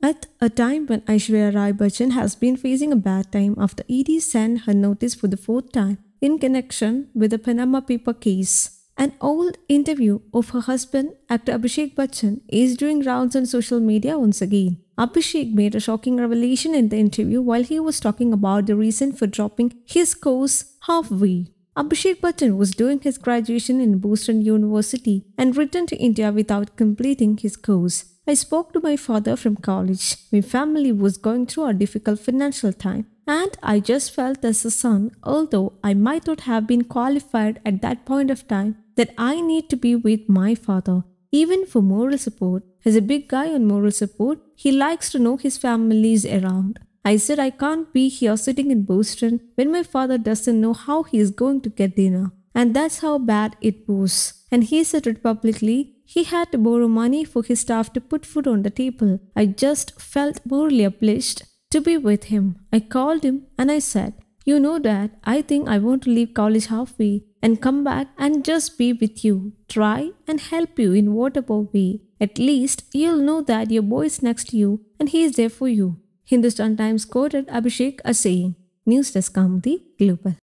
At a time when Aishwarya Rai Bachchan has been facing a bad time after ED sent her notice for the fourth time in connection with the Panama paper case. An old interview of her husband, actor Abhishek Bachchan, is doing rounds on social media once again. Abhishek made a shocking revelation in the interview while he was talking about the reason for dropping his course halfway. Abhishek Bachchan was doing his graduation in Boston University and returned to India without completing his course. I spoke to my father from college. My family was going through a difficult financial time, and I just felt as a son, although I might not have been qualified at that point of time, that I need to be with my father, even for moral support. As a big guy on moral support, he likes to know his family is around. I said I can't be here sitting in Boston when my father doesn't know how he is going to get dinner. And that's how bad it was. And he said it publicly. He had to borrow money for his staff to put food on the table. I just felt morally obliged to be with him. I called him and I said, You know, Dad, I think I want to leave college halfway and come back and just be with you. Try and help you in whatever way. At least you'll know that your boy is next to you and he is there for you. Hindustan Times quoted Abhishek as saying, News come the Global.